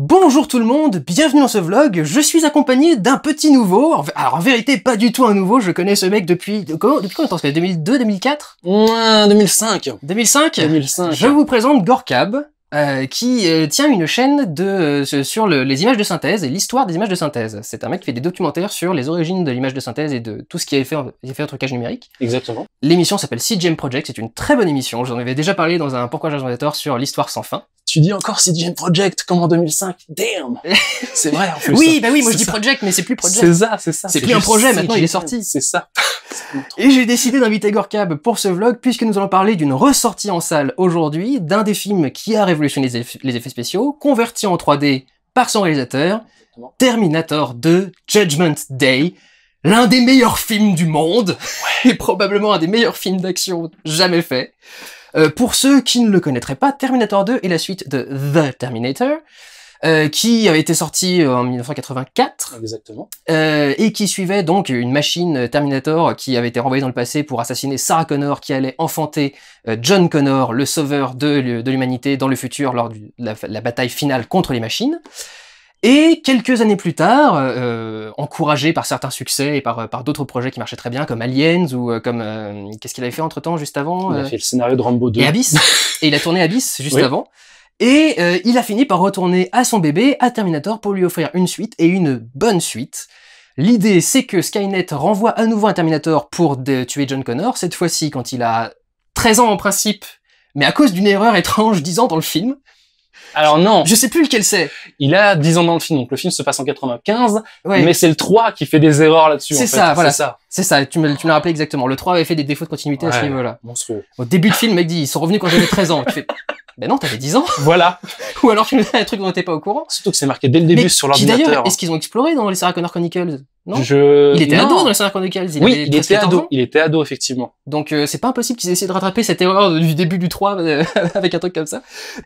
Bonjour tout le monde, bienvenue dans ce vlog, je suis accompagné d'un petit nouveau, alors en vérité pas du tout un nouveau, je connais ce mec depuis, depuis combien de temps, fait 2002, 2004 2005 2005 2005 Je vous présente Gorkab, euh, qui euh, tient une chaîne de, euh, sur les images de synthèse et l'histoire des images de synthèse. C'est un mec qui fait des documentaires sur les origines de l'image de synthèse et de tout ce qui est fait, fait au trucage numérique. Exactement. L'émission s'appelle CGM Project, c'est une très bonne émission, j'en avais déjà parlé dans un Pourquoi j'ai un sur l'histoire sans fin tu dis encore CGM Project comme en 2005. Damn! C'est vrai, en fait. oui, bah oui, moi je dis Project, mais c'est plus Project. C'est ça, c'est ça. C'est plus un projet, maintenant il est sorti. C'est ça. Et j'ai décidé d'inviter Gorkab pour ce vlog, puisque nous allons parler d'une ressortie en salle aujourd'hui d'un des films qui a révolutionné les, effets spéciaux, converti en 3D par son réalisateur, Terminator 2 Judgment Day l'un des meilleurs films du monde et probablement un des meilleurs films d'action jamais faits, euh, pour ceux qui ne le connaîtraient pas, Terminator 2 est la suite de The Terminator, euh, qui avait été sorti en 1984. Exactement. Euh, et qui suivait donc une machine Terminator qui avait été renvoyée dans le passé pour assassiner Sarah Connor qui allait enfanter John Connor, le sauveur de, l'humanité dans le futur lors de la, bataille finale contre les machines. Et quelques années plus tard, euh, encouragé par certains succès et par, euh, par d'autres projets qui marchaient très bien, comme Aliens ou euh, comme... Qu'est-ce qu'il avait fait entre-temps, juste avant Il a fait le scénario de Rambo 2. Et et il a tourné Abyss juste avant. Et il a fini par retourner à son bébé, à Terminator, pour lui offrir une suite, et une bonne suite. L'idée, c'est que Skynet renvoie à nouveau un Terminator pour tuer John Connor, cette fois-ci quand il a 13 ans en principe, mais à cause d'une erreur étrange 10 ans dans le film. Alors non. Je sais plus lequel c'est. Il a 10 ans dans le film, donc le film se passe en 95, mais c'est le 3 qui fait des erreurs là-dessus. C'est ça, voilà. ça. C'est ça, tu me, tu me l'as rappelé exactement. Le 3 avait fait des défauts de continuité à ce niveau-là. Monstre. Au début de film, mec dit, ils sont revenus quand j'avais 13 ans. tu fais, ben non, t'avais 10 ans. Voilà. Ou alors tu me disais un truc dont t'étais pas au courant. Surtout que c'est marqué dès le début sur l'ordinateur. D'ailleurs, hein. est-ce qu'ils ont exploré dans les Sarah Connor Chronicles Non. Je... Il était ado dans les Sarah Connor Chronicles. Il oui, il était ado. Il était ado, effectivement. Donc, euh, c'est pas impossible qu'ils aient essayé de rattraper cette erreur du début du 3 euh, avec un truc comme ça.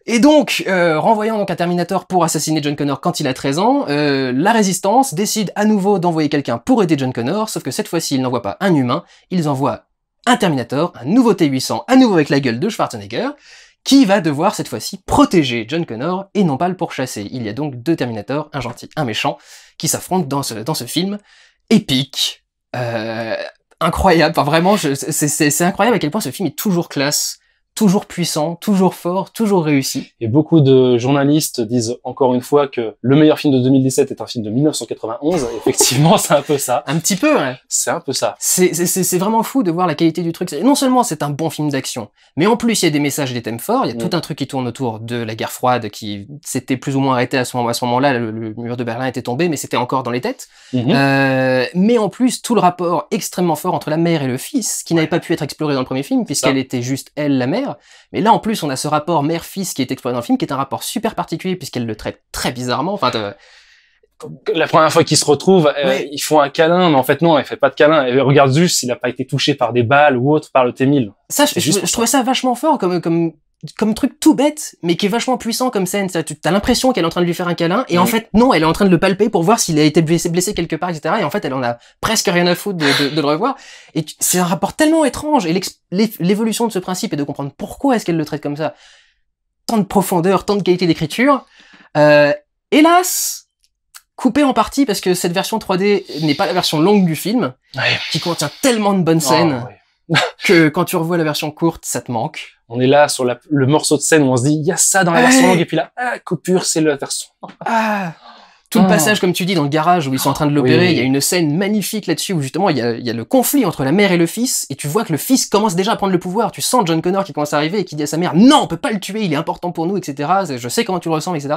Et donc, euh, renvoyant donc un Terminator pour assassiner John Connor quand il a 13 ans, euh, la Résistance décide à nouveau d'envoyer quelqu'un pour aider John Connor, sauf que cette fois-ci, ils n'envoient pas un humain, ils envoient un Terminator, un nouveau T-800, à nouveau avec la gueule de Schwarzenegger, qui va devoir cette fois-ci protéger John Connor et non pas le pourchasser. Il y a donc deux Terminators, un gentil, un méchant, qui s'affrontent dans ce, film épique, euh, incroyable. Enfin vraiment, c'est incroyable à quel point ce film est toujours classe toujours puissant, toujours fort, toujours réussi. Et beaucoup de journalistes disent encore une fois que le meilleur film de 2017 est un film de 1991. effectivement, c'est un peu ça. Un petit peu, ouais. C'est un peu ça. C'est vraiment fou de voir la qualité du truc. Non seulement c'est un bon film d'action, mais en plus il y a des messages, et des thèmes forts. Il y a mm. tout un truc qui tourne autour de la guerre froide qui s'était plus ou moins arrêté à ce moment-là. Moment le, le, mur de Berlin était tombé, mais c'était encore dans les têtes. Mm-hmm. Euh, mais en plus, tout le rapport extrêmement fort entre la mère et le fils, qui n'avait pas pu être exploré dans le premier film, puisqu'elle était juste elle, la mère. Mais là, en plus, on a ce rapport mère-fils qui est exploité dans le film, qui est un rapport super particulier, puisqu'elle le traite très bizarrement. Enfin, la première fois qu'ils se retrouvent, euh, ils font un câlin, mais en fait non, elle fait pas de câlin. Elle regarde juste s'il n'a pas été touché par des balles ou autre par le t Ça, je, trouvais ça vachement fort comme comme comme truc tout bête, mais qui est vachement puissant comme scène. Tu as l'impression qu'elle est en train de lui faire un câlin, et en fait, non, elle est en train de le palper pour voir s'il a été blessé, quelque part, etc. Et en fait, elle en a presque rien à foutre de, le revoir. Et c'est un rapport tellement étrange, et l'évolution de ce principe et de comprendre pourquoi est-ce qu'elle le traite comme ça. Tant de profondeur, tant de qualité d'écriture. Euh, hélas, coupé en partie parce que cette version 3D n'est pas la version longue du film, qui contient tellement de bonnes scènes. Ah que quand tu revois la version courte, ça te manque. On est là sur le morceau de scène où on se dit, il y a ça dans la version longue, et puis là, ah, coupure, c'est la version. Ah tout le ah. passage, comme tu dis, dans le garage où ils sont en train de l'opérer, il y a une scène magnifique là-dessus où justement il y, a, le conflit entre la mère et le fils, et tu vois que le fils commence déjà à prendre le pouvoir. Tu sens John Connor qui commence à arriver et qui dit à sa mère "Non, on peut pas le tuer, il est important pour nous, etc. Je sais comment tu le ressens, etc."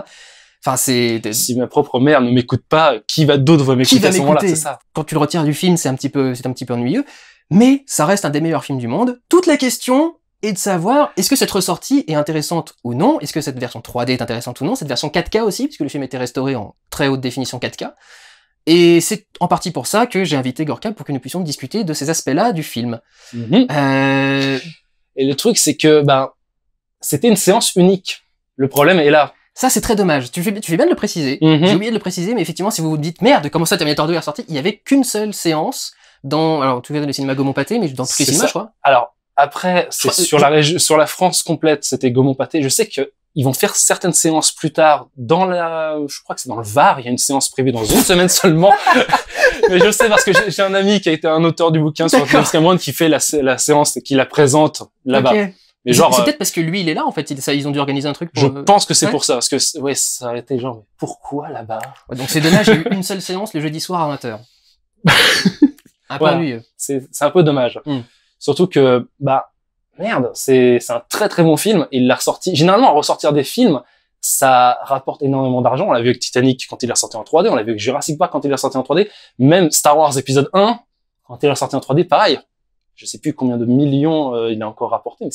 Enfin, c'est si ma propre mère ne m'écoute pas, qui va d'autre va m'écouter à ce moment-là C'est ça. Quand tu le retires du film, c'est un petit peu, c'est un petit peu ennuyeux mais ça reste un des meilleurs films du monde. Toute la question est de savoir est-ce que cette ressortie est intéressante ou non, est-ce que cette version 3D est intéressante ou non, cette version 4K aussi, puisque le film était restauré en très haute définition 4K. Et c'est en partie pour ça que j'ai invité Gorka pour que nous puissions discuter de ces aspects-là du film. Mm-hmm. Euh, Et le truc, c'est que ben, c'était une séance unique. Le problème est là. Ça, c'est très dommage. Tu fais, bien de le préciser. Mm-hmm. J'ai oublié de le préciser, mais effectivement, si vous vous dites merde, comment ça Terminator 2 est ressorti Il n'y avait qu'une seule séance dans, alors tu de le cinéma Gaumont-Pâté, mais dans tous les cinémas, Alors après, c'est sur la sur la France complète, c'était Gaumont-Pâté. Je sais que ils vont faire certaines séances plus tard dans la, je crois que c'est dans le Var, il y a une séance prévue dans une semaine seulement. mais je sais parce que j'ai un ami qui a été un auteur du bouquin sur James Cameron qui fait la, séance qui la présente là-bas. Mais genre, c'est euh, peut-être parce que lui, il est là en fait. Ils, ils ont dû organiser un truc. Pour, je euh, pense que c'est pour ça, parce que ouais, ça a été genre pourquoi là-bas. donc c'est dommage. J'ai eu une seule séance le jeudi soir à 20 h C'est un peu dommage. Hmm. Surtout que, bah, merde, c'est un très très bon film. Il l'a ressorti. Généralement, ressortir des films, ça rapporte énormément d'argent. On l'a vu avec Titanic quand il est ressorti en 3D. On l'a vu avec Jurassic Park quand il est ressorti en 3D. Même Star Wars épisode 1, quand il est sorti en 3D, pareil. Je sais plus combien de millions euh, il a encore rapporté, mais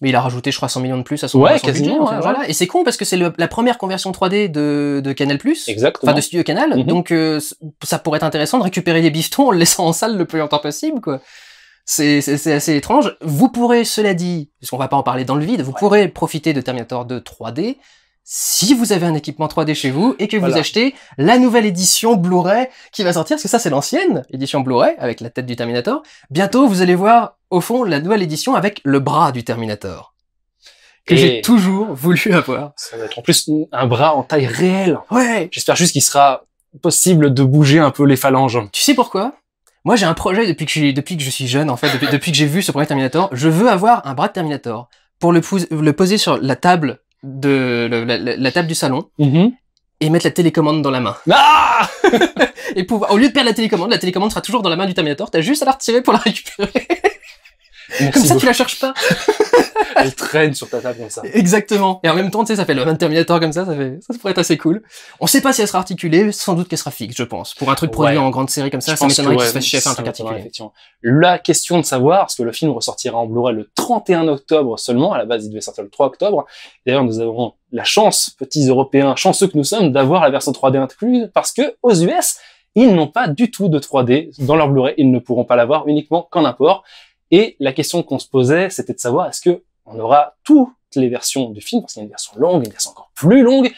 mais il a rajouté, je crois, 100 millions de plus à son, budget, euh, Voilà. Et c'est con parce que c'est la première conversion 3D de, de Canal+, enfin de Studio Canal, mhm. donc euh, ça pourrait être intéressant de récupérer des bifetons en le laissant en salle le plus longtemps possible, quoi. C'est assez étrange. Vous pourrez, cela dit, puisqu'on va pas en parler dans le vide, vous pourrez profiter de Terminator 2 3D si vous avez un équipement 3D chez vous et que vous achetez la nouvelle édition Blu-ray qui va sortir, parce que ça c'est l'ancienne édition Blu-ray avec la tête du Terminator, bientôt vous allez voir au fond la nouvelle édition avec le bras du Terminator que j'ai toujours voulu avoir. Ça va être en plus un bras en taille réelle. Ouais. J'espère juste qu'il sera possible de bouger un peu les phalanges. Tu sais pourquoi moi, j'ai un projet depuis que, je suis jeune, en fait, depuis, que j'ai vu ce premier Terminator. Je veux avoir un bras de Terminator pour le poser sur la table de la, table du salon mm-hmm. et mettre la télécommande dans la main. Ah et pouvoir, au lieu de perdre la télécommande, la télécommande sera toujours dans la main du Terminator. T'as juste à la retirer pour la récupérer. comme ça, tu la cherches pas. Elle traîne sur ta table comme ça. Exactement. Et en même temps, tu sais, ça fait le Terminator comme ça, ça, fait... ça pourrait être assez cool. On sait pas si elle sera articulée, sans doute qu'elle sera fixe, je pense. Pour un truc produit en grande série comme ça, je ça qu'il un truc articulé. Effectivement. La question de savoir, parce que le film ressortira en Blu-ray le 31 octobre seulement, à la base il devait sortir le 3 octobre. D'ailleurs, nous avons la chance, petits Européens, chanceux que nous sommes, d'avoir la version 3D incluse, parce que aux US, ils n'ont pas du tout de 3D dans leur Blu-ray, ils ne pourront pas l'avoir uniquement qu'en import. Et la question qu'on se posait, c'était de savoir est-ce que on aura toutes les versions du film, parce qu'il y a une version longue, une version encore plus longue,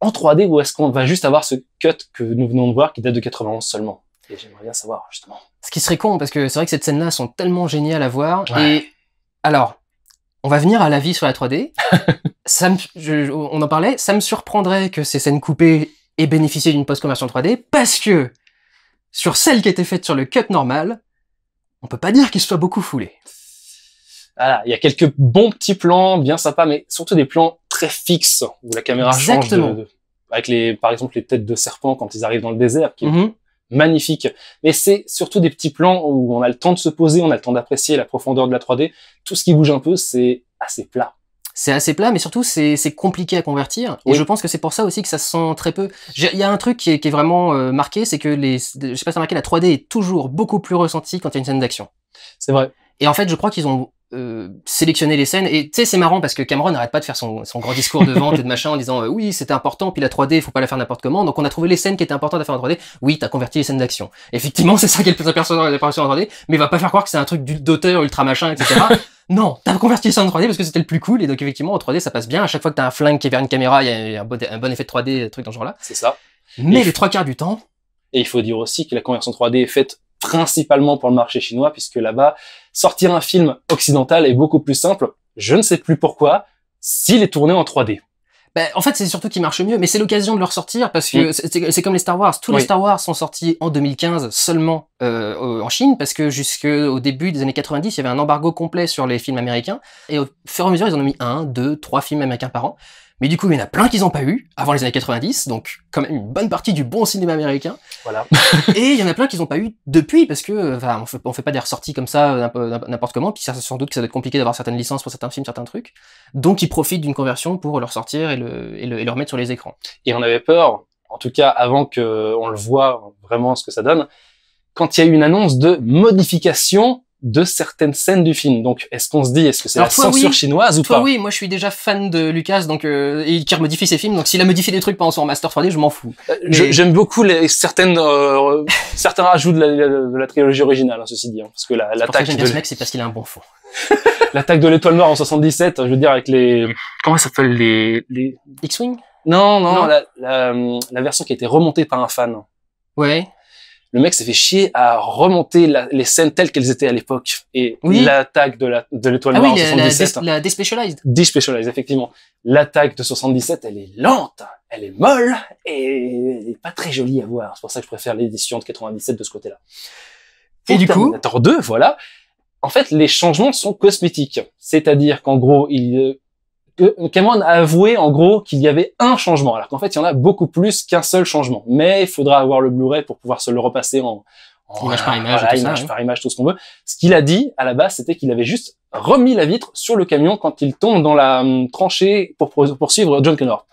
en 3D, ou est-ce qu'on va juste avoir ce cut que nous venons de voir qui date de 91 seulement Et j'aimerais bien savoir, justement. Ce qui serait con, parce que c'est vrai que ces scènes là sont tellement géniales à voir. Et alors, on va venir à l'avis sur la 3D. on en parlait, ça me surprendrait que ces scènes coupées aient bénéficié d'une post-conversion 3D, parce que sur celle qui étaient faite sur le cut normal, on peut pas dire qu'il soit beaucoup foulé. Voilà, il y a quelques bons petits plans bien sympas, mais surtout des plans très fixes où la caméra change avec les, par exemple, les têtes de serpents quand ils arrivent dans le désert, qui est mhm. magnifique. Mais c'est surtout des petits plans où on a le temps de se poser, on a le temps d'apprécier la profondeur de la 3D. Tout ce qui bouge un peu, c'est assez plat c'est assez plat, mais surtout c'est compliqué à convertir. Et je pense que c'est pour ça aussi que ça sent très peu. Il y a un truc qui est, vraiment euh, marqué, c'est que les, je sais pas si la 3D est toujours beaucoup plus ressentie quand il y a une scène d'action. C'est vrai. Et en fait, je crois qu'ils ont euh, sélectionner les scènes. Et tu sais, c'est marrant parce que Cameron n'arrête pas de faire son, grand discours de vente et de machin en disant euh, oui, c'était important, puis la 3D, il faut pas la faire n'importe comment. Donc on a trouvé les scènes qui étaient importantes à faire en 3D. Oui, t'as converti les scènes d'action. Effectivement, c'est ça qui est le plus impressionnant en 3D, mais va pas faire croire que c'est un truc d'auteur ultra machin, etc. non, t'as converti ça en 3D parce que c'était le plus cool. Et donc effectivement, en 3D, ça passe bien. À chaque fois que t'as un flingue qui est vers une caméra, il y a un bon, effet de 3D, truc dans ce genre-là. C'est ça. Mais les trois quarts du temps. Et il faut dire aussi que la conversion 3D est faite principalement pour le marché chinois, puisque là-bas, sortir un film occidental est beaucoup plus simple. Je ne sais plus pourquoi, s'il est tourné en 3D. Ben, en fait, c'est surtout qu'il marche mieux, mais c'est l'occasion de le ressortir parce que mm. c'est comme les Star Wars. Tous les Star Wars sont sortis en 2015 seulement euh, en Chine parce que jusqu'au début des années 90, il y avait un embargo complet sur les films américains. Et au fur et à mesure, ils en ont mis un, deux, trois films américains par an. Mais du coup, il y en a plein qu'ils n'ont pas eu avant les années 90, donc quand même une bonne partie du bon cinéma américain. Voilà. et il y en a plein qu'ils n'ont pas eu depuis, parce que enfin, on fait, fait pas des ressorties comme ça euh, n'importe comment, puis ça, sans doute que ça doit être compliqué d'avoir certaines licences pour certains films, certains trucs. Donc ils profitent d'une conversion pour leur ressortir et le, et le, et le remettre sur les écrans. Et on avait peur, en tout cas avant qu'on le voit vraiment ce que ça donne, quand il y a eu une annonce de modification de certaines scènes du film. Donc, est-ce qu'on se dit, est-ce que c'est la censure chinoise ou toi, Oui, moi je suis déjà fan de Lucas, donc euh, qui modifie ses films. Donc, s'il a modifié des trucs pendant son master 3D, je m'en fous. Euh, j'aime beaucoup les certaines euh, certains rajouts de la, trilogie originale, hein, ceci dit, hein, parce que la, l'attaque. de... c'est parce qu'il a un bon fond. l'attaque de l'étoile noire en 77, hein, je veux dire avec les comment ça s'appelle les les X-wing. Non, non, La, la, version qui a été remontée par un fan. Ouais le mec s'est fait chier à remonter les scènes telles qu'elles étaient à l'époque. Et oui. l'attaque de la, de l'étoile ah noire oui, en 77. La, Despecialized. Despecialized, effectivement. L'attaque de 77, elle est lente, elle est molle, et pas très jolie à voir. C'est pour ça que je préfère l'édition de 97 de ce côté-là. Et du coup. Terminator 2, voilà. En fait, les changements sont cosmétiques. C'est-à-dire qu'en gros, il, euh, Cameron a avoué en gros qu'il y avait un changement, alors qu'en fait il y en a beaucoup plus qu'un seul changement. Mais il faudra avoir le Blu-ray pour pouvoir se le repasser en, en image par image, image, tout ce qu'on veut. Ce qu'il a dit à la base, c'était qu'il avait juste remis la vitre sur le camion quand il tombe dans la hum, tranchée pour poursuivre John Connor.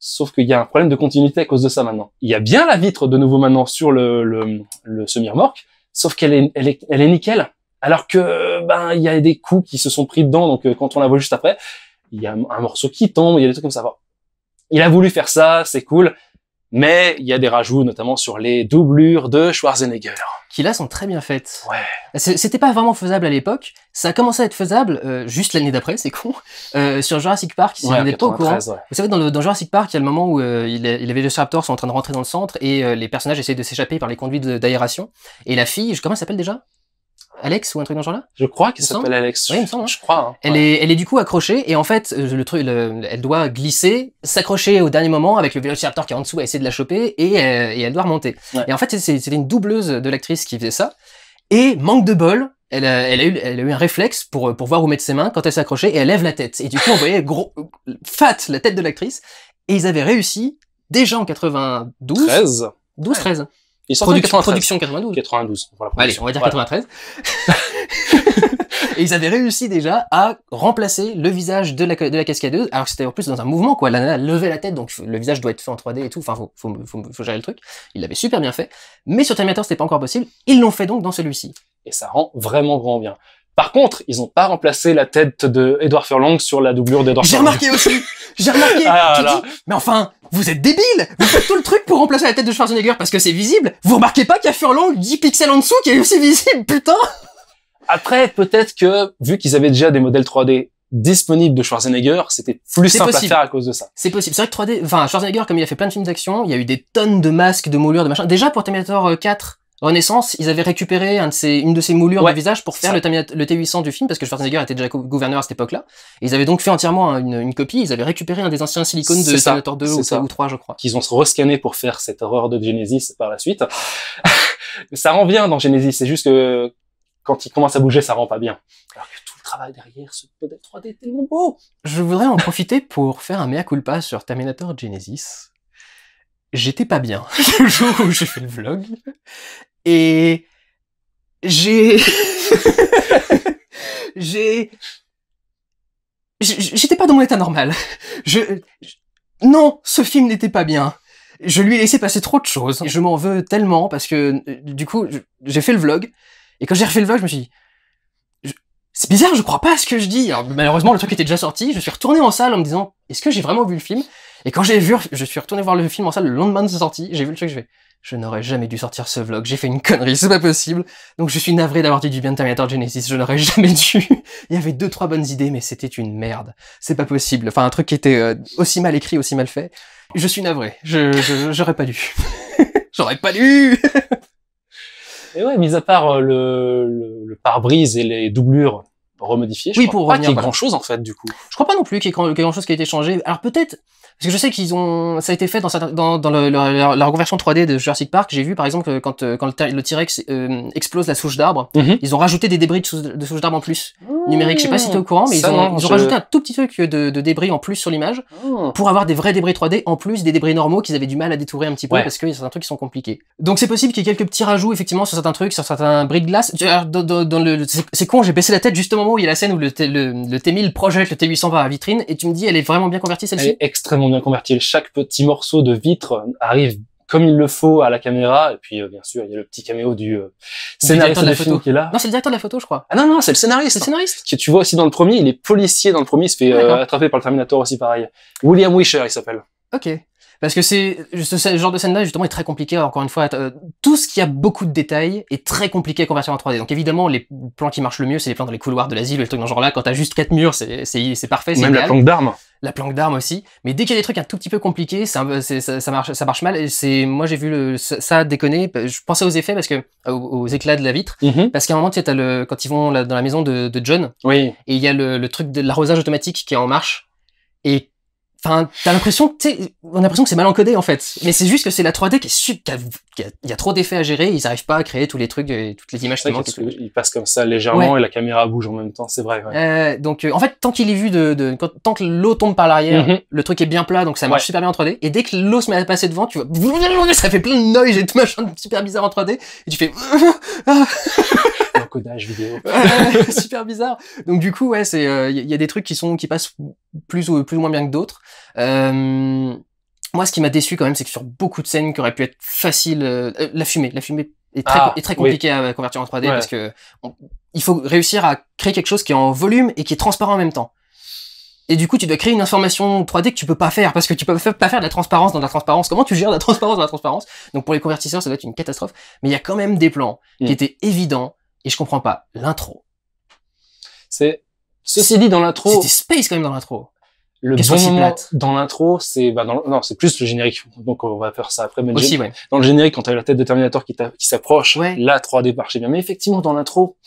Sauf qu'il y a un problème de continuité à cause de ça maintenant. Il y a bien la vitre de nouveau maintenant sur le, le, semi-remorque, sauf qu'elle est, elle est, elle est nickel. Alors que ben il y a des coups qui se sont pris dedans, donc euh, quand on la voit juste après, il y a un morceau qui tombe, il y a des trucs comme ça. Il a voulu faire ça, c'est cool, mais il y a des rajouts, notamment sur les doublures de Schwarzenegger. Qui là sont très bien faites. Ouais. C'était pas vraiment faisable à l'époque. Ça a commencé à être faisable euh, juste l'année d'après, c'est con. Euh, sur Jurassic Park, si on pas au courant. Vous savez, dans, le, Jurassic Park, il y a le moment où les Velociraptors sont en train de rentrer dans le centre et euh, les personnages essayent de s'échapper par les conduites d'aération. Et la fille, comment elle s'appelle déjà Alex ou un truc dans genre-là Je crois qu'elle s'appelle Alex. Oui, hein. Je crois. Hein. Elle est, elle est du coup accrochée et en fait, euh, le truc, elle doit glisser, s'accrocher au dernier moment avec le Vélociraptor qui est en dessous à essayer de la choper et, euh, elle, doit remonter. Et en fait, c'était une doubleuse de l'actrice qui faisait ça. Et manque de bol, elle a, eu, un réflexe pour, pour voir où mettre ses mains quand elle s'accrochait et elle lève la tête. Et du coup, on voyait gros, fat la tête de l'actrice. Et ils avaient réussi, déjà en 92. 13. 12, 13 il Production 92. 92. Voilà, Allez, on va dire 93. et ils avaient réussi déjà à remplacer le visage de la, de la cascadeuse, alors que c'était en plus dans un mouvement, quoi. Elle levait la tête, donc le visage doit être fait en 3D et tout. Enfin, faut, faut gérer le truc. Ils l'avaient super bien fait. Mais sur Terminator, c'était pas encore possible. Ils l'ont fait donc dans celui-ci. Et ça rend vraiment grand bien. Par contre, ils n'ont pas remplacé la tête de Edward Furlong sur la doublure d'Edward Furlong. J'ai remarqué aussi. J'ai remarqué. Ah dis, mais enfin, vous êtes débile. Vous faites tout le truc pour remplacer la tête de Schwarzenegger parce que c'est visible. Vous remarquez pas qu'il y a Furlong 10 pixels en dessous qui est aussi visible, putain. Après, peut-être que, vu qu'ils avaient déjà des modèles 3D disponibles de Schwarzenegger, c'était plus simple à faire à cause de ça. C'est possible. C'est vrai que 3D, enfin, Schwarzenegger, comme il a fait plein de films d'action, il y a eu des tonnes de masques, de moulures, de machin. Déjà, pour Terminator 4, euh, Renaissance, ils avaient récupéré une de ces moulures de visage pour faire le, T800 du film, parce que Schwarzenegger était déjà gouverneur à cette époque-là. Ils avaient donc fait entièrement une, copie. Ils avaient récupéré un des anciens silicones de Terminator 2 ou, 3, je crois. Qu'ils ont rescanné pour faire cette horreur de Genesis par la suite. ça rend bien dans Genesis. C'est juste que quand il commence à bouger, ça rend pas bien. Alors que tout le travail derrière ce modèle 3D est tellement beau. Je voudrais en profiter pour faire un mea culpa sur Terminator Genesis j'étais pas bien le jour où j'ai fait le vlog et j'ai j'ai j'étais pas dans mon état normal. Je, non, ce film n'était pas bien. Je lui ai laissé passer trop de choses. Je m'en veux tellement parce que euh, du coup, j'ai fait le vlog et quand j'ai refait le vlog, je me suis dit c'est bizarre, je crois pas à ce que je dis. malheureusement, le truc était déjà sorti. Je suis retourné en salle en me disant est-ce que j'ai vraiment vu le film Et quand j'ai vu, je suis retourné voir le film en salle le lendemain de sa sortie. J'ai vu le truc, que je fais je n'aurais jamais dû sortir ce vlog, j'ai fait une connerie, c'est pas possible. Donc je suis navré d'avoir dit du bien de Terminator Genesis, je n'aurais jamais dû. Il y avait deux trois bonnes idées, mais c'était une merde. C'est pas possible. Enfin, un truc qui était euh, aussi mal écrit, aussi mal fait. Je suis navré. Je, je j'aurais pas dû. j'aurais pas dû. et ouais, mis à part euh, le, le, pare-brise et les doublures remodifiées, je crois pas qu'il y ait grand chose en fait du coup. Je crois pas non plus qu'il y ait grand, chose qui a été changé. Alors peut-être parce que je sais qu'ils ont, ça a été fait dans, dans, reconversion le, 3D de Jurassic Park. J'ai vu par exemple quand, euh, quand le, T-Rex euh, explose la souche d'arbre, mhm. ils ont rajouté des débris de, souche d'arbre en plus numérique. Je sais pas si tu es au courant, mais ils ont, rajouté un tout petit truc de, de débris en plus sur l'image oh. pour avoir des vrais débris 3D en plus des débris normaux qu'ils avaient du mal à détourer un petit peu parce que y a certains trucs qui sont compliqués. Donc c'est possible qu'il y ait quelques petits rajouts effectivement sur certains trucs, sur certains bris de glace. Dans, le, c'est con, j'ai baissé la tête juste au moment où il y a la scène où le, T1000 projette le T800 à la vitrine et tu me dis elle est vraiment bien convertie celle-ci. extrêmement on a converti chaque petit morceau de vitre arrive comme il le faut à la caméra. Et puis, euh, bien sûr, il y a le petit caméo du euh, scénariste de, la photo. qui est là. Non, c'est le directeur de la photo, je crois. Ah non, non, c'est le scénariste. C'est scénariste. tu vois aussi dans le premier, il est policier dans le premier, il se fait ah, euh, attraper par le Terminator aussi, pareil. William Wisher, il s'appelle. Ok. Parce que c'est ce, genre de scène-là, justement, est très compliqué. Encore une fois, euh, tout ce qui a beaucoup de détails est très compliqué à convertir en 3D. Donc évidemment, les plans qui marchent le mieux, c'est les plans dans les couloirs de l'asile, le truc dans ce genre-là. Quand t'as juste quatre murs, c'est c'est parfait. Même la planque d'armes. La planque d'armes aussi. Mais dès qu'il y a des trucs un tout petit peu compliqués, ça, ça, marche, ça marche mal. C'est moi j'ai vu le, ça, déconner. Je pensais aux effets parce que euh, aux, éclats de la vitre. Mm-hmm. Parce qu'à un moment, tu sais, as le, quand ils vont dans la maison de, John. Oui. Et il y a le truc de l'arrosage automatique qui est en marche Enfin, t'as l'impression que on a l'impression que c'est mal encodé en fait. Mais c'est juste que c'est la 3D qui est super, il y a trop d'effets à gérer, ils arrivent pas à créer tous les trucs, et toutes les images qui manquent. il comme ça légèrement et la caméra bouge en même temps, c'est vrai. Euh, donc euh, en fait, tant qu'il est vu de, tant que l'eau tombe par l'arrière, mhm. le truc est bien plat, donc ça marche super bien en 3D. Et dès que l'eau se met à passer devant, tu vois, ça fait plein de noise et tout machin super bizarre en 3D, et tu fais. Ah. Codage vidéo. super bizarre. Donc du coup, ouais, c'est il euh, y a des trucs qui sont qui passent plus ou plus ou moins bien que d'autres. Euh, moi, ce qui m'a déçu quand même, c'est que sur beaucoup de scènes qui auraient pu être faciles, euh, euh, la fumée, la fumée est très, ah, est très compliqué à convertir en 3D parce que il faut réussir à créer quelque chose qui est en volume et qui est transparent en même temps. Et du coup, tu dois créer une information 3D que tu peux pas faire parce que tu peux pas faire de la transparence dans la transparence. Comment tu gères la transparence dans la transparence Donc pour les convertisseurs, ça doit être une catastrophe. Mais il y a quand même des plans mm. qui étaient évidents et je comprends pas. L'intro. C'est, ceci dit, dans l'intro. C'était space quand même dans l'intro. Le moment dans l'intro, c'est, bah, dans, non, c'est plus le générique. Donc, on va faire ça après. Mais Aussi, ouais. Dans le générique, quand t'as la tête de Terminator qui, qui s'approche, ouais. la 3D chez bien. Mais effectivement, dans l'intro,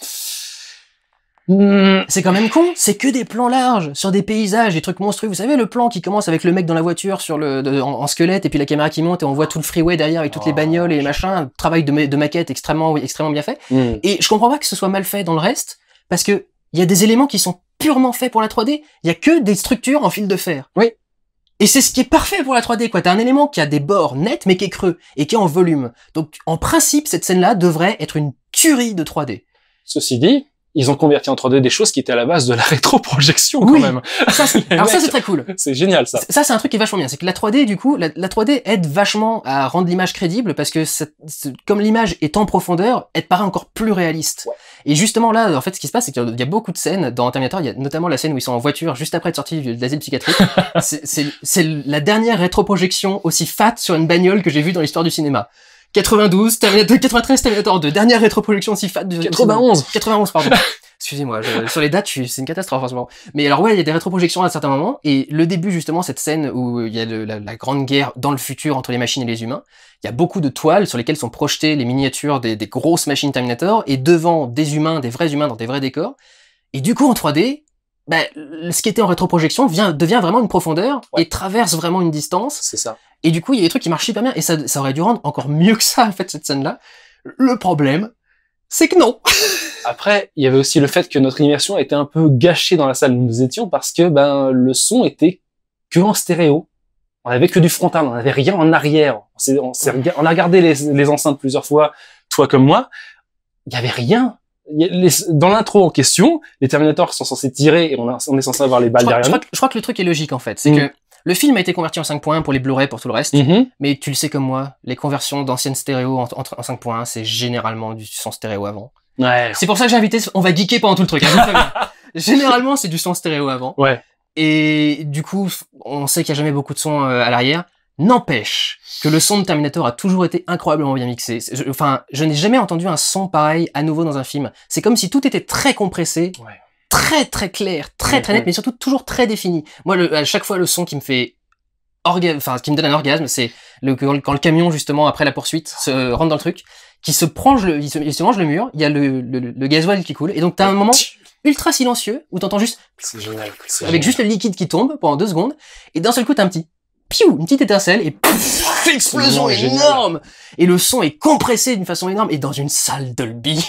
Hmm, c'est quand même con, c'est que des plans larges sur des paysages, des trucs monstrueux. Vous savez le plan qui commence avec le mec dans la voiture sur le en, squelette et puis la caméra qui monte et on voit tout le freeway derrière avec toutes les oh, bagnoles et les machins, travail de, maquette extrêmement extrêmement bien fait. Hmm. Et je comprends pas que ce soit mal fait dans le reste parce que il y a des éléments qui sont purement faits pour la 3D. Il y a que des structures en fil de fer. Oui. Et c'est ce qui est parfait pour la 3D, quoi. T'as un élément qui a des bords nets, mais qui est creux, et qui est en volume. Donc, en principe, cette scène-là devrait être une tuerie de 3D. Ceci dit, ils ont converti en 3D des choses qui étaient à la base de la rétroprojection quand même. Ça, alors ça c'est très cool. C'est génial ça. Ça c'est un truc qui est vachement bien, c'est que la 3D du coup, la, 3D aide vachement à rendre l'image crédible parce que comme l'image est en profondeur, elle paraît encore plus réaliste. Et justement là, en fait, ce qui se passe, c'est qu'il y a beaucoup de scènes dans Terminator. Il y notamment la scène où ils sont en voiture juste après être sortis de l'asile psychiatrique. c'est la dernière rétroprojection aussi fat sur une bagnole que j'ai vue dans l'histoire du cinéma. 92, Terminator 93, Terminator 2, dernière rétroprojection si fat de 91. 91, pardon. Excusez-moi, sur les dates, c'est une catastrophe en Mais alors ouais, il y a des rétroprojections à certains moments, et le début justement, cette scène où il y a la, grande guerre dans le futur entre les machines et les humains, il y a beaucoup de toiles sur lesquelles sont projetées les miniatures des, grosses machines Terminator, et devant des humains, des vrais humains dans des vrais décors. Et du coup, en 3D, bah, ce qui était en rétroprojection devient vraiment une profondeur et traverse vraiment une distance. C'est ça. Et du coup, il y a des trucs qui marchent super bien, et ça, ça aurait dû rendre encore mieux que ça, en fait, cette scène-là. Le problème, c'est que non. Après, il y avait aussi le fait que notre immersion était un peu gâchée dans la salle où nous étions parce que ben le son était que en stéréo. On avait que du frontal, on n'avait rien en arrière. On, a regardé les, enceintes plusieurs fois, toi comme moi. Il y avait rien. dans l'intro en question, les Terminators sont censés tirer et on, est censé avoir les balles derrière. Je crois, que, je crois, que, le truc est logique en fait, c'est mm. que le film a été converti en 5.1 pour les Blu-ray, pour tout le reste. Mhm. Mais tu le sais comme moi, les conversions d'anciennes stéréo en, en, points, 5.1, c'est généralement du son stéréo avant. Ouais. C'est pour ça que j'ai invité, on va geeker pendant tout le truc. Hein, généralement, c'est du son stéréo avant. Ouais. Et du coup, on sait qu'il n'y a jamais beaucoup de son euh, à l'arrière. N'empêche que le son de Terminator a toujours été incroyablement bien mixé. enfin, je n'ai jamais entendu un son pareil à nouveau dans un film. C'est comme si tout était très compressé, ouais très très clair, très mm, très net, mm. mais surtout toujours très défini. Moi, à chaque fois, le son qui me fait enfin qui me donne un orgasme, c'est le, quand, le camion justement après la poursuite se rentre dans le truc, qui se prend, le, se, le mur, il y a le, le, gasoil qui coule, et donc t'as un moment ultra silencieux où t'entends juste génial, avec juste le liquide qui tombe pendant deux secondes, et d'un seul coup t'as un petit piou, une petite étincelle et pff, explosion énorme et le son est compressé d'une façon énorme et dans une salle Dolby.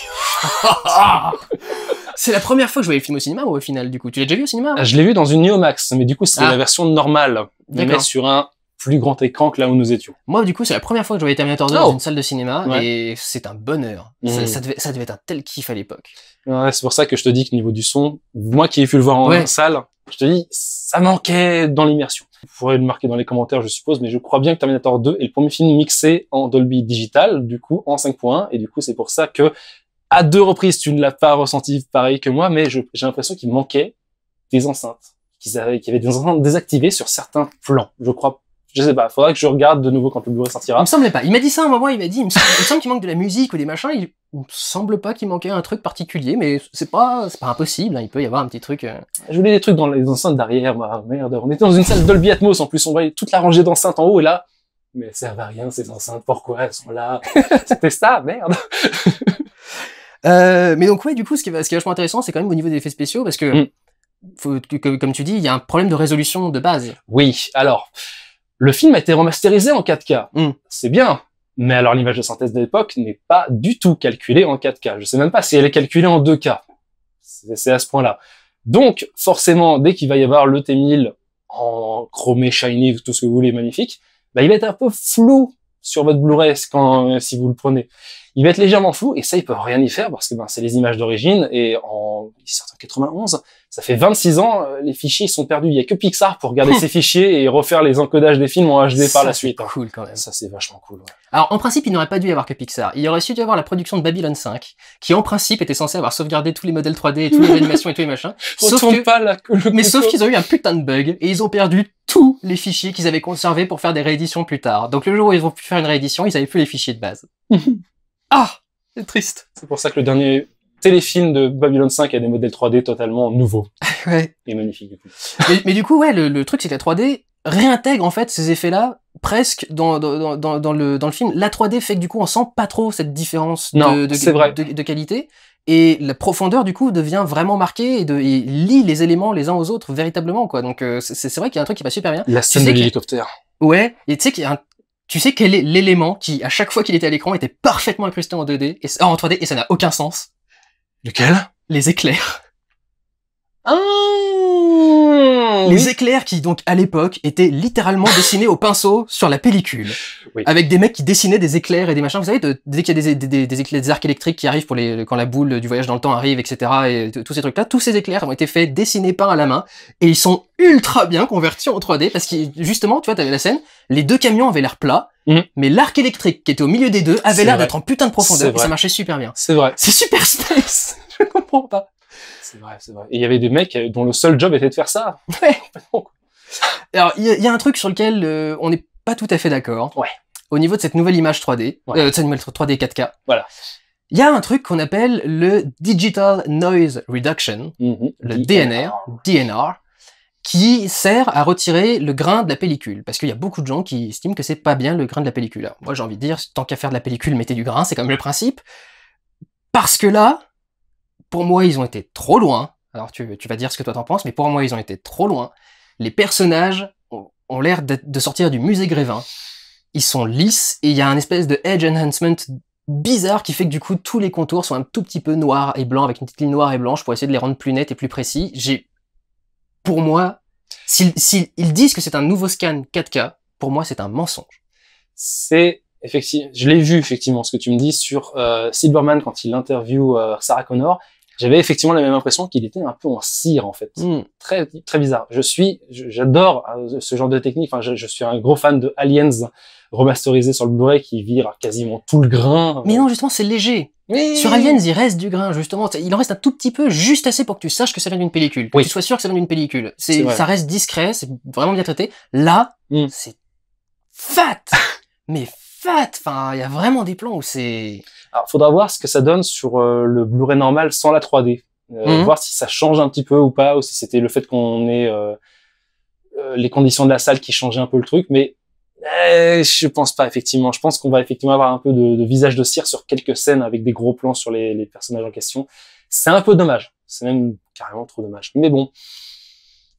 C'est la première fois que je voyais le film au cinéma, ou au final, du coup. Tu l'as déjà vu au cinéma hein ah, Je l'ai vu dans une Neomax, mais du coup, c'est ah. la version normale. Mais sur un plus grand écran que là où nous étions. Moi, du coup, c'est la première fois que je voyais Terminator 2 dans oh. une salle de cinéma, et c'est un bonheur. Mmh. Ça, devait, être un tel kiff à l'époque. c'est pour ça que je te dis que niveau du son, moi qui ai pu le voir en salle, je te dis, ça manquait dans l'immersion. Vous pourrez le marquer dans les commentaires, je suppose, mais je crois bien que Terminator 2 est le premier film mixé en Dolby Digital, du coup, en 5.1, et du coup, c'est pour ça que à deux reprises, tu ne l'as pas ressenti pareil que moi, mais j'ai l'impression qu'il manquait des enceintes, qu'il y avait des enceintes désactivées sur certains plans. Je crois, je sais pas, faudra que je regarde de nouveau quand le blu sortira. Il me semblait pas. Il m'a dit ça un moment, il m'a dit, il me semble, qu'il manque de la musique ou des machins, il, me semble pas qu'il manquait un truc particulier, mais c'est pas, c'est pas impossible, hein. il peut y avoir un petit truc. Euh. Je voulais des trucs dans les enceintes derrière, ma merde. On était dans une salle Dolby Atmos, en plus, on voyait toute la rangée d'enceintes en haut, et là, mais ça à rien, ces enceintes, pourquoi elles sont là? C'était ça, merde! Euh, mais donc ouais, du coup, ce qui, est, ce qui est vachement intéressant, c'est quand même au niveau des effets spéciaux, parce que, mm. comme tu dis, il y a un problème de résolution de base. Oui, alors, le film a été remasterisé en 4K. Mm. C'est bien, mais alors l'image de synthèse de l'époque n'est pas du tout calculée en 4K. Je sais même pas si elle est calculée en 2K. C'est à ce point-là. Donc, forcément, dès qu'il va y avoir le T1000 en chromé, shiny, tout ce que vous voulez, magnifique, bah, il va être un peu flou sur votre Blu-ray quand, si vous le prenez. Il va être légèrement flou et ça, ils peuvent rien y faire parce que ben, c'est les images d'origine et en, en 91, ça fait 26 ans, euh, les fichiers sont perdus. Il y a que Pixar pour garder ces fichiers et refaire les encodages des films en HD par la suite. Hein. Cool quand même. Ça, c'est vachement cool. Ouais. Alors, en principe, il n'aurait pas dû y avoir que Pixar. Il aurait su dû y avoir la production de Babylon 5, qui en principe était censée avoir sauvegardé tous les modèles 3D et toutes les animations et tous les machins. sauf Mais sauf qu'ils ont eu un putain de bug et ils ont perdu tous les fichiers qu'ils avaient conservés pour faire des rééditions plus tard. Donc le jour où ils ont pu faire une réédition, ils avaient plus les fichiers de base. Ah C'est triste. C'est pour ça que le dernier téléfilm de Babylon 5 a des modèles 3D totalement nouveaux. ouais. Et magnifiques, du coup. mais, du coup, ouais, le, truc, c'est que la 3D réintègre, en fait, ces effets-là presque dans, dans, le, dans le film. La 3D fait que, du coup, on sent pas trop cette différence de, de, qualité et la profondeur du coup devient vraiment marquée et, de, lie les éléments les uns aux autres véritablement quoi. Donc euh, c'est vrai qu'il y a un truc qui va super bien. La scène de l'hélicoptère. Ouais, et tu sais qu'il y a un tu sais quel est l'élément qui, à chaque fois qu'il était à l'écran, était parfaitement incrusté en 2D, et, en 3D, et ça n'a aucun sens Lequel Les éclairs. Ah! Mmh. les éclairs qui, donc, à l'époque, étaient littéralement dessinés au pinceau sur la pellicule. Avec des mecs qui dessinaient des éclairs et des machins. Vous savez, dès qu'il y a des, éclairs, des arcs électriques qui arrivent pour les, quand la boule du voyage dans le temps arrive, etc. et tous ces trucs-là, tous ces éclairs ont été faits, dessinés par à la main. Et ils sont ultra bien convertis en 3D parce que, justement, tu vois, t'avais la scène, les deux camions avaient l'air plats. Mhm. Mais l'arc électrique qui était au milieu des deux avait l'air d'être en putain de profondeur ça marchait super bien. C'est vrai. C'est super space. Je comprends pas. C'est vrai, c'est vrai. Et il y avait des mecs dont le seul job était de faire ça. Ouais. Alors, il y, a un truc sur lequel euh, on n'est pas tout à fait d'accord. Ouais. Au niveau de cette nouvelle image 3D, euh, cette nouvelle 3D 4K. Voilà. Il y a un truc qu'on appelle le Digital Noise Reduction, mhm. le DNR, DNR, qui sert à retirer le grain de la pellicule. Parce qu'il y a beaucoup de gens qui estiment que c'est pas bien le grain de la pellicule. moi, j'ai envie de dire, tant qu'à faire de la pellicule, mettez du grain, c'est comme le principe. Parce que là, pour moi, ils ont été trop loin. Alors tu, vas dire ce que toi t'en penses, mais pour moi, ils ont été trop loin. Les personnages ont, l'air de sortir du musée Grévin. Ils sont lisses et il y a un espèce de edge enhancement bizarre qui fait que du coup tous les contours sont un tout petit peu noirs et blancs avec une petite ligne noire et blanche pour essayer de les rendre plus nets et plus précis. J'ai, pour moi, s'ils disent que c'est un nouveau scan 4K, pour moi c'est un mensonge. C'est effectivement, je l'ai vu effectivement ce que tu me dis sur euh, Silverman quand il interview euh, Sarah Connor j'avais effectivement la même impression qu'il était un peu en cire en fait. Hmm. Très très bizarre. Je suis, j'adore euh, ce genre de technique. Enfin, je, suis un gros fan de Aliens remasterisé sur le Blu-ray qui vire quasiment tout le grain. Mais non, justement, c'est léger. Sur Aliens, il reste du grain, justement. Il en reste un tout petit peu, juste assez pour que tu saches que ça vient d'une pellicule. Que tu sois sûr que ça vient d'une pellicule. C'est, ça reste discret, c'est vraiment bien traité. Là, hmm. c'est fat! mais Enfin, il y a vraiment des plans où c'est. Alors, faudra voir ce que ça donne sur euh, le Blu-ray normal sans la 3D. Euh, mhm. Voir si ça change un petit peu ou pas, ou si c'était le fait qu'on ait euh, les conditions de la salle qui changeaient un peu le truc. Mais je pense pas effectivement. Je pense qu'on va effectivement avoir un peu de, visage de cire sur quelques scènes avec des gros plans sur les, les personnages en question. C'est un peu dommage. C'est même carrément trop dommage. Mais bon.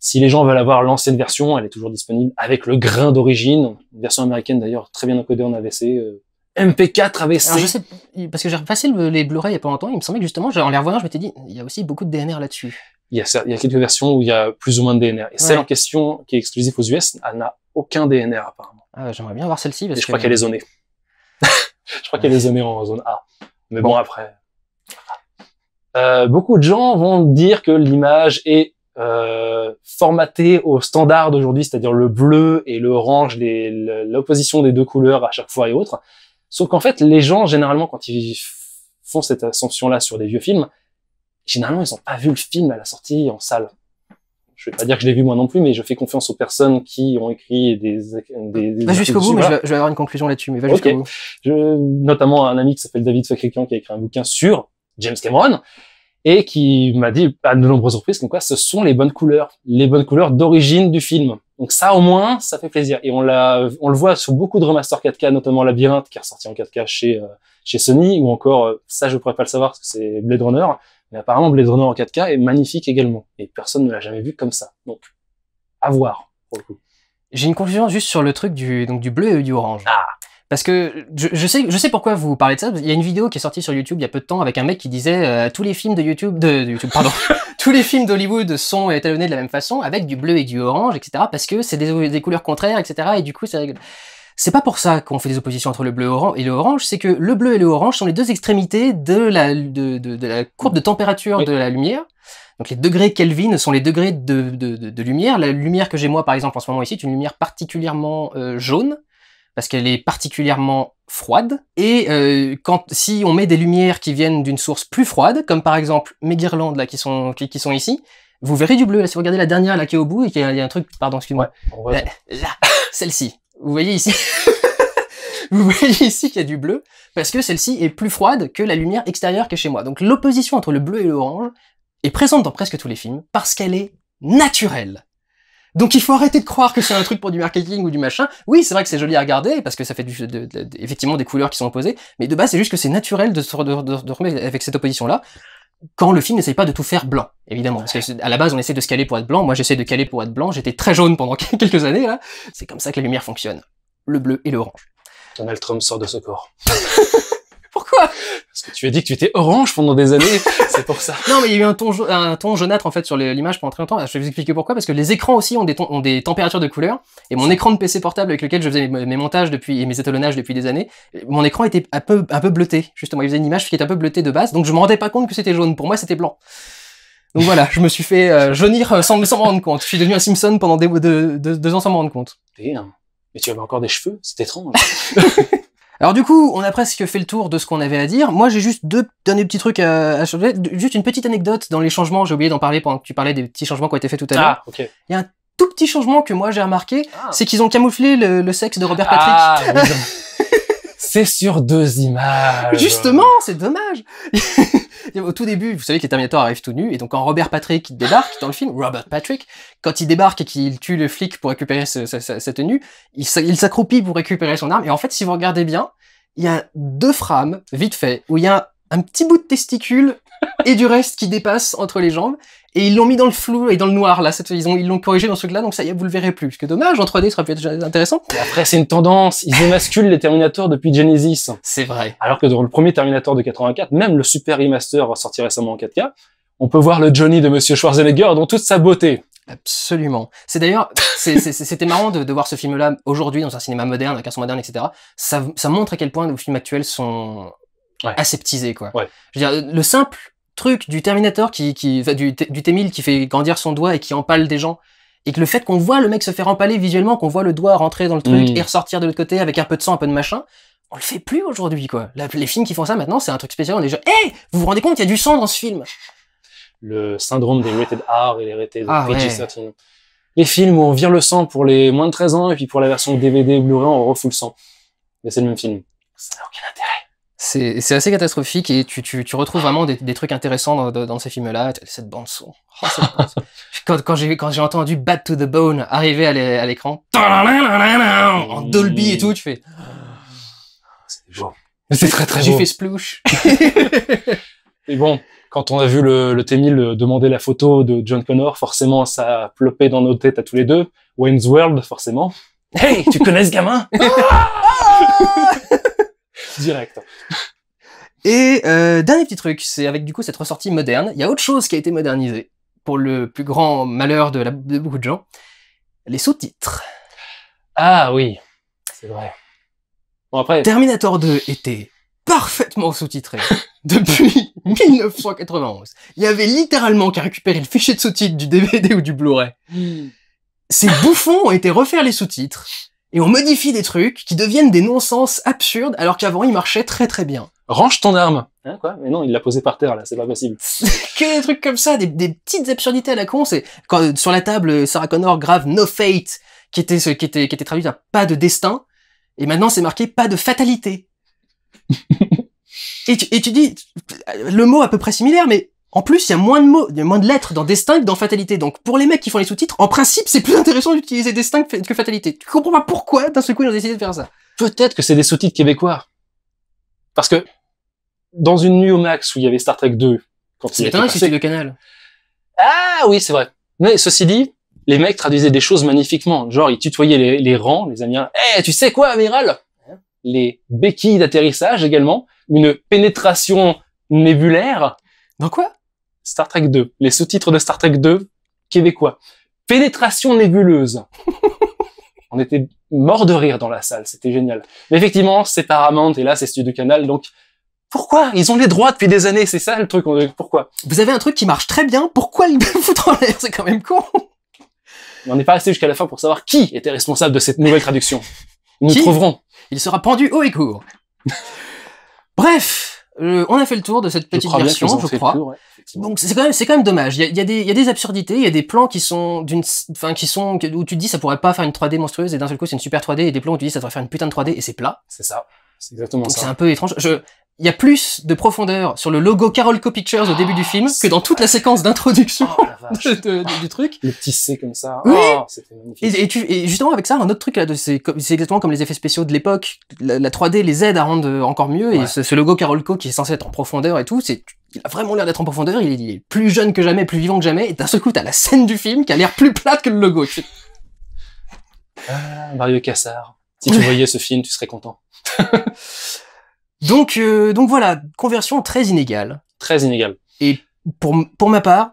Si les gens veulent avoir l'ancienne version, elle est toujours disponible avec le grain d'origine. Une version américaine d'ailleurs, très bien encodée en AVC. MP4 AVC. je sais, parce que j'ai repassé les Blu-ray il y a pas longtemps, il me semblait que justement, en les revoyant, je m'étais dit, il y a aussi beaucoup de DNR là-dessus. Il y, a, quelques versions où il y a plus ou moins de DNR. Et celle en question, qui est exclusive aux US, elle n'a aucun DNR apparemment. Ah, J'aimerais bien voir celle-ci. Je, crois qu'elle est zonée. je crois qu'elle est zonée en zone A. Mais bon, après. Euh, beaucoup de gens vont dire que l'image est euh, formaté au standard d'aujourd'hui, c'est-à-dire le bleu et le orange, l'opposition des deux couleurs à chaque fois et autres. Sauf qu'en fait, les gens, généralement, quand ils font cette ascension-là sur des vieux films, généralement, ils n'ont pas vu le film à la sortie en salle. Je vais pas dire que je l'ai vu moi non plus, mais je fais confiance aux personnes qui ont écrit des... des, va jusqu'au bout, mais je vais, avoir une conclusion là-dessus, mais va jusqu'au bout. Je, notamment un ami qui s'appelle David Fakrikian qui a écrit un bouquin sur James Cameron, et qui m'a dit à de nombreuses reprises comme quoi ce sont les bonnes couleurs, les bonnes couleurs d'origine du film. Donc ça au moins, ça fait plaisir. Et on l'a, on le voit sur beaucoup de remaster 4K, notamment Labyrinthe qui est ressorti en 4K chez euh, chez Sony, ou encore euh, ça je pourrais pas le savoir parce que c'est Blade Runner, mais apparemment Blade Runner en 4K est magnifique également. Et personne ne l'a jamais vu comme ça. Donc à voir pour le coup. J'ai une confusion juste sur le truc du donc du bleu et du orange. Ah. Parce que je, sais, je sais pourquoi vous parlez de ça. Il y a une vidéo qui est sortie sur YouTube il y a peu de temps avec un mec qui disait euh, tous les films de YouTube, de, YouTube, pardon, tous les films d'Hollywood sont étalonnés de la même façon avec du bleu et du orange, etc. Parce que c'est des, couleurs contraires, etc. Et du coup, rigolo. c'est pas pour ça qu'on fait des oppositions entre le bleu et le orange, c'est que le bleu et le orange sont les deux extrémités de la, de, de, la courbe de température de la lumière. Donc les degrés Kelvin sont les degrés de, de lumière. La lumière que j'ai moi par exemple en ce moment ici est une lumière particulièrement euh, jaune parce qu'elle est particulièrement froide. Et euh, quand, si on met des lumières qui viennent d'une source plus froide, comme par exemple mes guirlandes là qui sont, qui, sont ici, vous verrez du bleu. Là, si vous regardez la dernière là qui est au bout et qu'il y, a un truc, pardon, excuse-moi, euh, celle-ci, vous voyez ici. vous voyez ici qu'il y a du bleu, parce que celle-ci est plus froide que la lumière extérieure qui chez moi. Donc l'opposition entre le bleu et l'orange est présente dans presque tous les films, parce qu'elle est naturelle. Donc il faut arrêter de croire que c'est un truc pour du marketing ou du machin. Oui, c'est vrai que c'est joli à regarder parce que ça fait du, effectivement des couleurs qui sont opposées, mais de base c'est juste que c'est naturel de se remettre avec cette opposition là. Quand le film n'essaye pas de tout faire blanc, évidemment, parce qu'à à la base on essaie de se caler pour être blanc. Moi j'essaie de caler pour être blanc. J'étais très jaune pendant quelques années là. C'est comme ça que la lumière fonctionne. Le bleu et l'orange. Donald Trump sort de ce corps. Pourquoi Parce que tu as dit que tu étais orange pendant des années, c'est pour ça. Non, mais il y a eu un ton, un ton jaunâtre en fait sur l'image pendant très longtemps. Je vais vous expliquer pourquoi, parce que les écrans aussi ont des, ont des températures de couleur. Et mon écran de PC portable avec lequel je faisais mes, montages depuis et mes étalonnages depuis des années, mon écran était un peu, un peu bleuté, justement. Il faisait une image qui était un peu bleutée de base, donc je me rendais pas compte que c'était jaune. Pour moi, c'était blanc. Donc voilà, je me suis fait euh, jaunir euh, sans me rendre compte. Je suis devenu un Simpson pendant des, deux, ans sans me rendre compte. Mais tu avais encore des cheveux, c'est étrange. Alors du coup, on a presque fait le tour de ce qu'on avait à dire. Moi, j'ai juste deux derniers petits trucs à, à changer. Juste une petite anecdote dans les changements. J'ai oublié d'en parler pendant que tu parlais des petits changements qui ont été faits tout à l'heure. Ah, Il y a un tout petit changement que moi j'ai remarqué, ah. c'est qu'ils ont camouflé le, sexe de Robert Patrick. Ah, C'est sur deux images. Justement, c'est dommage. Au tout début, vous savez que les Terminators arrivent tout nus, et donc quand Robert Patrick débarque dans le film, Robert Patrick, quand il débarque et qu'il tue le flic pour récupérer sa, tenue, il s'accroupit pour récupérer son arme, et en fait, si vous regardez bien, il y a deux frames, vite fait, où il y a un petit bout de testicule et du reste qui dépasse entre les jambes. Et ils l'ont mis dans le flou et dans le noir, là. Cette, ils, ont, ils l'ont corrigé dans ce truc-là, donc ça y est, vous le verrez plus. Parce que dommage, en 3D, ça aurait pu être intéressant. Et après, c'est une tendance. Ils émasculent les Terminators depuis Genesis. C'est vrai. Alors que dans le premier Terminator de 84, même le Super Remaster sorti récemment en 4K, on peut voir le Johnny de Monsieur Schwarzenegger dans toute sa beauté. Absolument. C'est d'ailleurs, c'était marrant de, voir ce film-là aujourd'hui dans un cinéma moderne, un son moderne, etc. Ça, montre à quel point nos films actuels sont aseptisés, quoi. Je veux dire, le simple truc du Terminator qui, qui du, du t qui fait grandir son doigt et qui empale des gens et que le fait qu'on voit le mec se faire empaler visuellement, qu'on voit le doigt rentrer dans le truc mm. et ressortir de l'autre côté avec un peu de sang, un peu de machin, on le fait plus aujourd'hui quoi. les films qui font ça maintenant, c'est un truc spécial. On est genre, hé, vous vous rendez compte, qu'il y a du sang dans ce film. Le syndrome des rated R et les rated ah, Les films où on vire le sang pour les moins de 13 ans et puis pour la version DVD Blu-ray on refoule le sang. Mais c'est le même film. Ça n'a aucun intérêt. C'est assez catastrophique et tu, retrouves vraiment des, trucs intéressants dans, ces films-là. Cette bande-son. Oh, quand j'ai entendu Bad to the Bone arriver à l'écran, en Dolby et tout, tu fais. C'est très, très très J'ai fait splouche. et bon, quand on a vu le, le T-1000 demander la photo de John Connor, forcément ça a ploppé dans nos têtes à tous les deux. Wayne's World, forcément. Hey, tu connais ce gamin Direct. Et euh, dernier petit truc, c'est avec du coup cette ressortie moderne, il y a autre chose qui a été modernisée, pour le plus grand malheur de, beaucoup de gens, les sous-titres. Ah oui, c'est vrai. après... Terminator 2 était parfaitement sous-titré depuis 1991. Il y avait littéralement qu'à récupérer le fichier de sous-titres du DVD ou du Blu-ray. Hmm. Ces bouffons ont été refaire les sous-titres et on modifie des trucs qui deviennent des non-sens absurdes alors qu'avant ils marchaient très très bien. Range ton arme. Hein, quoi Mais non, il l'a posé par terre là, c'est pas possible. que des trucs comme ça, des, petites absurdités à la con. C'est quand euh, sur la table euh, Sarah Connor grave No Fate, qui était ce, qui était qui était traduit à pas de destin, et maintenant c'est marqué pas de fatalité. et tu dis euh, le mot à peu près similaire, mais en plus, il y a moins de mots, il y a moins de lettres dans Destin que dans Fatalité. Donc, pour les mecs qui font les sous-titres, en principe, c'est plus intéressant d'utiliser Destin que Fatalité. Tu comprends pas pourquoi, d'un seul coup, ils ont décidé de faire ça. Peut-être que c'est des sous-titres québécois. Parce que, dans une nuit au max où il y avait Star Trek 2, quand C'est étonnant le canal. Ah oui, c'est vrai. Mais ceci dit, les mecs traduisaient des choses magnifiquement. Genre, ils tutoyaient les, rangs, les Amiens. Eh, tu sais quoi, amiral? Les béquilles d'atterrissage également. Une pénétration nébulaire. Dans quoi? Star Trek 2. Les sous-titres de Star Trek 2, québécois. Pénétration nébuleuse. On était mort de rire dans la salle, c'était génial. Mais effectivement, c'est Paramount et là, c'est Studio Canal, donc pourquoi Ils ont les droits depuis des années, c'est ça le truc. Pourquoi Vous avez un truc qui marche très bien, pourquoi le foutre en l'air C'est quand même con. on n'est pas resté jusqu'à la fin pour savoir qui était responsable de cette nouvelle traduction. Nous qui trouverons. Il sera pendu haut et court. Bref, euh, on a fait le tour de cette petite version, je crois. Donc c'est quand même c'est quand même dommage. Il y a, y a, des absurdités, il y a des plans qui sont d'une, enfin qui sont où tu te dis ça pourrait pas faire une 3D monstrueuse et d'un seul coup c'est une super 3D et des plans où tu dis ça devrait faire une putain de 3D et c'est plat. C'est ça. C'est exactement ça. C'est un peu étrange. Je, il y a plus de profondeur sur le logo Carolco Pictures au début du film que dans toute la séquence d'introduction oh, du truc. Le petit C comme ça. Oui. Oh, magnifique. Et, justement avec ça, un autre truc là, c'est exactement comme les effets spéciaux de l'époque. La, 3D les aide à rendre euh, encore mieux. Et ce, logo Carolco, qui est censé être en profondeur et tout, c'est il a vraiment l'air d'être en profondeur. Il, est plus jeune que jamais, plus vivant que jamais. Et d'un seul coup, t'as la scène du film qui a l'air plus plate que le logo. Euh, Mario Cassard. Si tu voyais ce film, tu serais content. donc, euh, donc voilà, conversion très inégale. Très inégale. Et pour, pour ma part,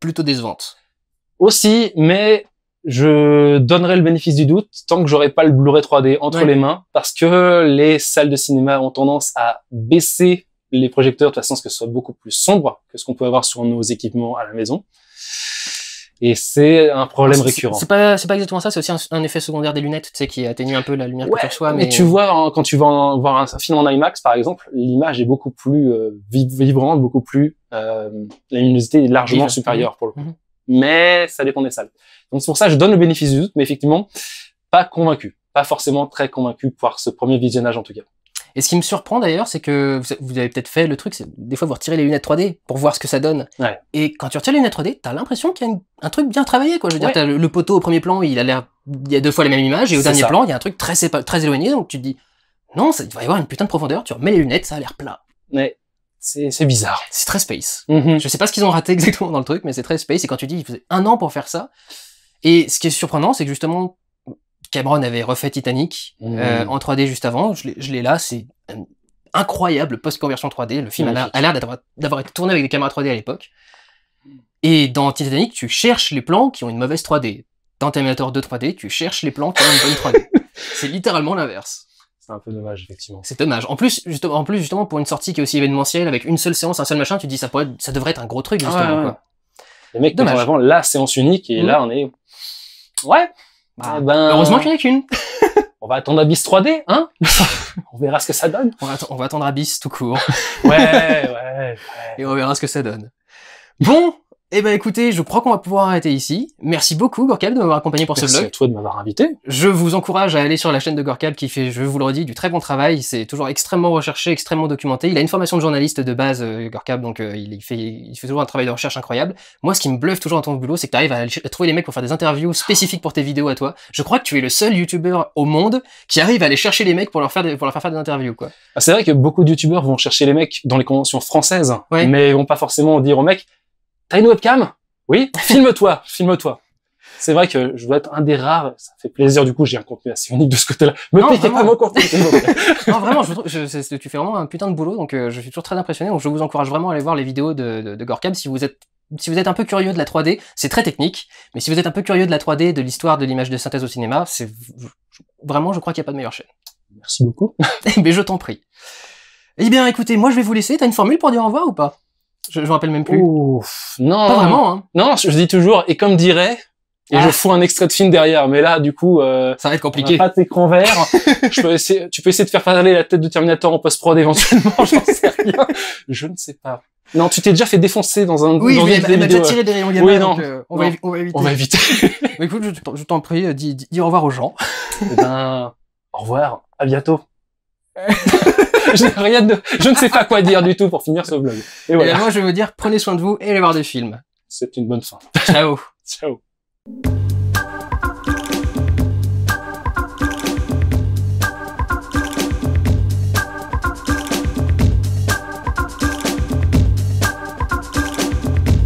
plutôt décevante. Aussi, mais je donnerai le bénéfice du doute tant que j'aurai pas le Blu-ray 3D entre les mains, parce que les salles de cinéma ont tendance à baisser les projecteurs de façon à ce que ce soit beaucoup plus sombre que ce qu'on peut avoir sur nos équipements à la maison. Et c'est un problème récurrent. C'est pas, pas exactement ça. C'est aussi un, effet secondaire des lunettes, tu sais, qui atténue un peu la lumière que tu reçois. Mais, tu vois, quand tu vas voir un, film en IMAX, par exemple, l'image est beaucoup plus euh, vibrante, beaucoup plus, euh, la luminosité est largement supérieure mhm. pour le coup. Mhm. Mais ça dépend des salles. Donc c'est pour ça, je donne le bénéfice du doute, mais effectivement, pas convaincu, pas forcément très convaincu pour ce premier visionnage en tout cas. Et ce qui me surprend d'ailleurs, c'est que vous avez peut-être fait le truc, des fois vous retirez les lunettes 3D pour voir ce que ça donne. Ouais. Et quand tu retires les lunettes 3D, t'as l'impression qu'il y a un truc bien travaillé, quoi. Je veux dire, as le, poteau au premier plan, il a l'air, il y a deux fois la même image, et au dernier plan, il y a un truc très, très éloigné, donc tu te dis, non, il va y avoir une putain de profondeur, tu remets les lunettes, ça a l'air plat. Ouais. C'est bizarre. C'est très space. Mm-hmm. Je sais pas ce qu'ils ont raté exactement dans le truc, mais c'est très space. Et quand tu dis, Il faisait un an pour faire ça. Et ce qui est surprenant, c'est que justement, Cameron avait refait Titanic mmh. euh, en 3D juste avant. Je l'ai là, c'est incroyable post-conversion 3D. Le film a l'air d'avoir été tourné avec des caméras 3D à l'époque. Et dans Titanic, tu cherches les plans qui ont une mauvaise 3D. Dans Terminator 2 3D, tu cherches les plans qui ont une bonne 3D. c'est littéralement l'inverse. C'est un peu dommage, effectivement. C'est dommage. En plus, justement, en plus, justement, pour une sortie qui est aussi événementielle, avec une seule séance, un seul machin, tu te dis ça, ça devrait être un gros truc, justement. Les mecs, dommage. avant la séance unique, et mmh. là, on est. Ouais, bah, ben... Heureusement qu'il n'y en a qu'une. on va attendre Abyss 3D, hein On verra ce que ça donne. On va, on va attendre Abyss tout court. ouais, ouais, ouais. Et on verra ce que ça donne. Bon, eh ben écoutez, je crois qu'on va pouvoir arrêter ici. Merci beaucoup Gorkab de m'avoir accompagné pour ce vlog. Merci à toi de m'avoir invité. Je vous encourage à aller sur la chaîne de Gorkab qui fait, je vous le redis, du très bon travail. C'est toujours extrêmement recherché, extrêmement documenté. Il a une formation de journaliste de base, euh, Gorkab, donc euh, il, fait, toujours un travail de recherche incroyable. Moi, ce qui me bluffe toujours dans ton boulot, c'est que tu arrives à, trouver les mecs pour faire des interviews spécifiques pour tes vidéos à toi. Je crois que tu es le seul YouTuber au monde qui arrive à aller chercher les mecs pour leur faire pour leur faire faire des interviews. quoi. Ah, c'est vrai que beaucoup de youtubeurs vont chercher les mecs dans les conventions françaises, mais ils vont pas forcément dire aux mecs T'as une webcam Oui Filme-toi, filme-toi. C'est vrai que je dois être un des rares. Ça fait plaisir du coup. J'ai un contenu assez unique de ce côté-là. Mais piquez pas mon contenu. non vraiment, tu fais vraiment un putain de boulot. Donc euh, je suis toujours très impressionné. je vous encourage vraiment à aller voir les vidéos de, de, si vous êtes si vous êtes un peu curieux de la 3D, c'est très technique, mais si vous êtes un peu curieux de la 3D, de l'histoire de l'image de synthèse au cinéma, c'est vraiment, je crois qu'il n'y a pas de meilleure chaîne. Merci beaucoup. mais je t'en prie. Eh bien, écoutez, moi je vais vous laisser. T'as une formule pour dire au revoir ou pas je me rappelle même plus. non. Pas vraiment, hein. Non, je, dis toujours, et comme dirait, et je ah. fous un extrait de film derrière. Mais là, du coup, euh, ça va être compliqué. pas d'écran vert. je peux essayer, tu peux essayer de faire parler la tête de Terminator en post-prod éventuellement. J'en sais rien. Je ne sais pas. Non, tu t'es déjà fait défoncer dans un. Oui, dans déjà euh. tiré des rayons gamma. Donc, euh, on, Va on, éviter. On va éviter. mais bah, écoute, je t'en prie, euh, dis, au revoir aux gens. Eh ben, au revoir. À bientôt. je, rien de... je ne sais pas quoi dire du tout pour finir ce vlog. Et, eh voilà. moi, je vais vous dire, prenez soin de vous et allez voir des films. C'est une bonne fin. Ciao. Ciao.